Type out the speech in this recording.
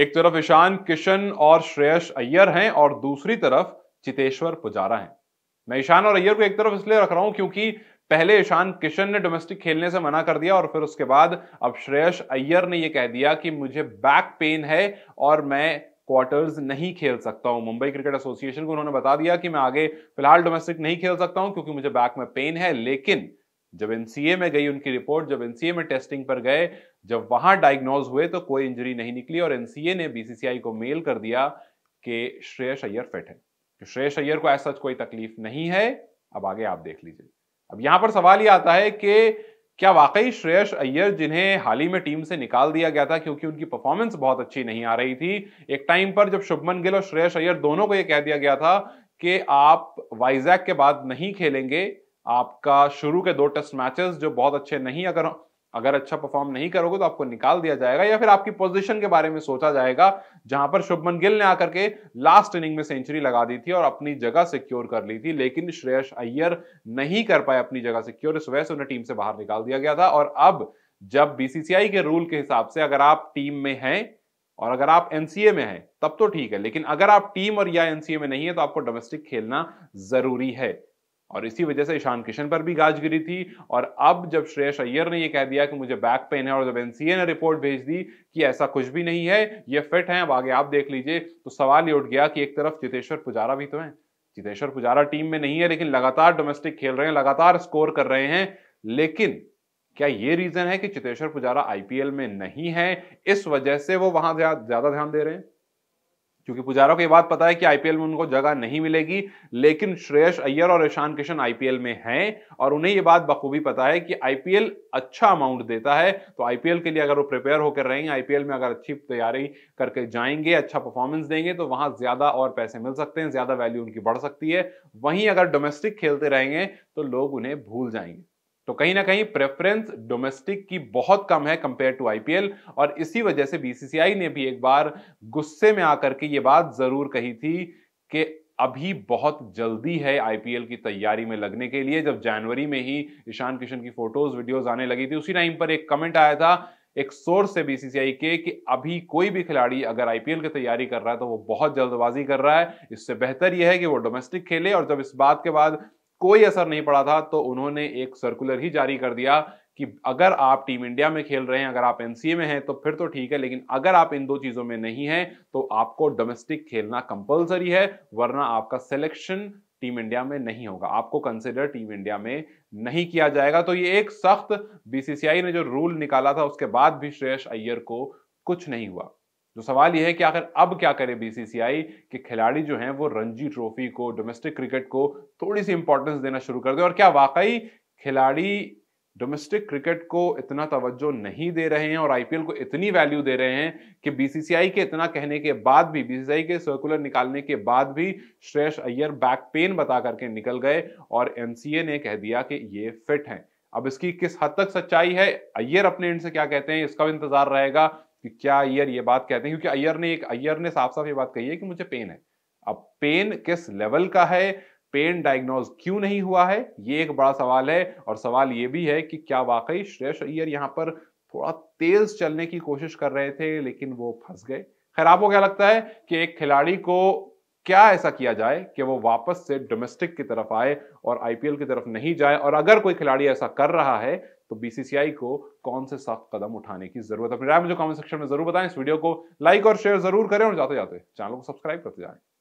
एक तरफ ईशान किशन और श्रेयस अय्यर हैं और दूसरी तरफ चितेश्वर पुजारा हैं मैं ईशान और अय्यर को एक तरफ इसलिए रख रहा हूं क्योंकि पहले ईशान किशन ने डोमेस्टिक खेलने से मना कर दिया और फिर उसके बाद अब श्रेयस अय्यर ने यह कह दिया कि मुझे बैक पेन है और मैं क्वार्टर्स नहीं खेल सकता हूं मुंबई क्रिकेट एसोसिएशन को उन्होंने बता दिया कि मैं आगे फिलहाल डोमेस्टिक नहीं खेल सकता हूं क्योंकि मुझे बैक में पेन है लेकिन जब एनसीए में गई उनकी रिपोर्ट जब एनसीए में टेस्टिंग पर गए जब वहां डायग्नोज हुए तो कोई इंजरी नहीं निकली और एनसीए ने बीसीसीआई को मेल कर दिया कि श्रेयस अय्यर फिट है कि श्रेयस अय्यर को ऐसा कोई तकलीफ नहीं है अब आगे आप देख लीजिए अब यहां पर सवाल ये आता है कि क्या वाकई श्रेयस अय्यर जिन्हें हाल ही में टीम से निकाल दिया गया था क्योंकि उनकी परफॉर्मेंस बहुत अच्छी नहीं आ रही थी एक टाइम पर जब शुभमन गिल और श्रेयस अय्यर दोनों को यह कह दिया गया था कि आप वाइजैक के बाद नहीं खेलेंगे आपका शुरू के दो टेस्ट मैचेस जो बहुत अच्छे नहीं अगर अगर अच्छा परफॉर्म नहीं करोगे तो आपको निकाल दिया जाएगा या फिर आपकी पोजीशन के बारे में सोचा जाएगा जहां पर शुभमन गिल ने आकर के लास्ट इनिंग में सेंचुरी लगा दी थी और अपनी जगह सिक्योर कर ली थी लेकिन श्रेयस अय्यर नहीं कर पाए अपनी जगह सिक्योर इस वजह से उन्हें टीम से बाहर निकाल दिया गया था और अब जब बीसीसीआई के रूल के हिसाब से अगर आप टीम में हैं और अगर आप एनसीए में हैं तब तो ठीक है लेकिन अगर आप टीम और या एनसीए में नहीं है तो आपको डोमेस्टिक खेलना जरूरी है और इसी वजह से ईशान किशन पर भी गाज गिरी थी और अब जब श्रेयस अय्यर ने यह कह दिया कि मुझे बैक पेन है और जब एनसीए ने रिपोर्ट भेज दी कि ऐसा कुछ भी नहीं है ये फिट हैं अब आगे आप देख लीजिए तो सवाल ये उठ गया कि एक तरफ चितेश्वर पुजारा भी तो हैं चितेश्वर पुजारा टीम में नहीं है लेकिन लगातार डोमेस्टिक खेल रहे हैं लगातार स्कोर कर रहे हैं लेकिन क्या ये रीजन है कि चितेश्वर पुजारा आईपीएल में नहीं है इस वजह से वो वहां ज्यादा ध्यान दे रहे हैं क्योंकि पुजारा को ये बात पता है कि आईपीएल में उनको जगह नहीं मिलेगी लेकिन श्रेयस अय्यर और ईशान किशन आईपीएल में हैं और उन्हें ये बात बखूबी पता है कि आईपीएल अच्छा अमाउंट देता है तो आईपीएल के लिए अगर वो प्रिपेयर होकर रहेंगे आईपीएल में अगर अच्छी तैयारी करके जाएंगे अच्छा परफॉर्मेंस देंगे तो वहां ज्यादा और पैसे मिल सकते हैं ज्यादा वैल्यू उनकी बढ़ सकती है वहीं अगर डोमेस्टिक खेलते रहेंगे तो लोग उन्हें भूल जाएंगे तो कहीं ना कहीं प्रेफरेंस डोमेस्टिक की बहुत कम है कंपेयर टू आईपीएल और इसी वजह से बीसीसीआई ने भी एक बार गुस्से में आकर के ये बात जरूर कही थी कि अभी बहुत जल्दी है आईपीएल की तैयारी में लगने के लिए जब जनवरी में ही ईशान किशन की फोटोज वीडियोज आने लगी थी उसी टाइम पर एक कमेंट आया था एक सोर्स है बीसीसीआई के कि अभी कोई भी खिलाड़ी अगर आईपीएल की तैयारी कर रहा है तो वो बहुत जल्दबाजी कर रहा है इससे बेहतर यह है कि वो डोमेस्टिक खेले और जब इस बात के बाद कोई असर नहीं पड़ा था तो उन्होंने एक सर्कुलर ही जारी कर दिया कि अगर आप टीम इंडिया में खेल रहे हैं अगर आप एनसीए में हैं तो फिर तो ठीक है लेकिन अगर आप इन दो चीज़ों में नहीं हैं तो आपको डोमेस्टिक खेलना कंपलसरी है वरना आपका सिलेक्शन टीम इंडिया में नहीं होगा आपको कंसिडर टीम इंडिया में नहीं किया जाएगा तो ये एक सख्त बीसीसीआई ने जो रूल निकाला था उसके बाद भी श्रेयस अय्यर को कुछ नहीं हुआ तो सवाल यह है कि आखिर अब क्या करे बीसीसीआई कि खिलाड़ी जो हैं वो रणजी ट्रॉफी को डोमेस्टिक क्रिकेट को थोड़ी सी इंपॉर्टेंस देना शुरू कर दे और क्या वाकई खिलाड़ी डोमेस्टिक क्रिकेट को इतना तवज्जो नहीं दे रहे हैं और आईपीएल को इतनी वैल्यू दे रहे हैं कि बीसीसीआई के इतना कहने के बाद भी बीसीसीआई के सर्कुलर निकालने के बाद भी श्रेयस अय्यर बैक पेन बता करके निकल गए और एमसीए ने कह दिया कि ये फिट हैं अब इसकी किस हद तक सच्चाई है अय्यर अपने एंड से क्या कहते हैं इसका भी इंतजार रहेगा कि क्या अय्यर ये बात कहते हैं क्योंकि अय्यर ने एक अय्यर ने साफ साफ ये बात कही है कि मुझे पेन है अब पेन किस लेवल का है पेन डायग्नोज क्यों नहीं हुआ है ये एक बड़ा सवाल है और सवाल ये भी है कि क्या वाकई श्रेयस अय्यर यहाँ पर थोड़ा तेज चलने की कोशिश कर रहे थे लेकिन वो फंस गए खैर आपको क्या लगता है कि एक खिलाड़ी को क्या ऐसा किया जाए कि वो वापस से डोमेस्टिक की तरफ आए और आईपीएल की तरफ नहीं जाए और अगर कोई खिलाड़ी ऐसा कर रहा है तो बीसीसीआई को कौन से सख्त कदम उठाने की जरूरत है अपनी राय मुझे कमेंट सेक्शन में जरूर बताएं इस वीडियो को लाइक और शेयर जरूर करें और जाते जाते चैनल को सब्सक्राइब करते जाएं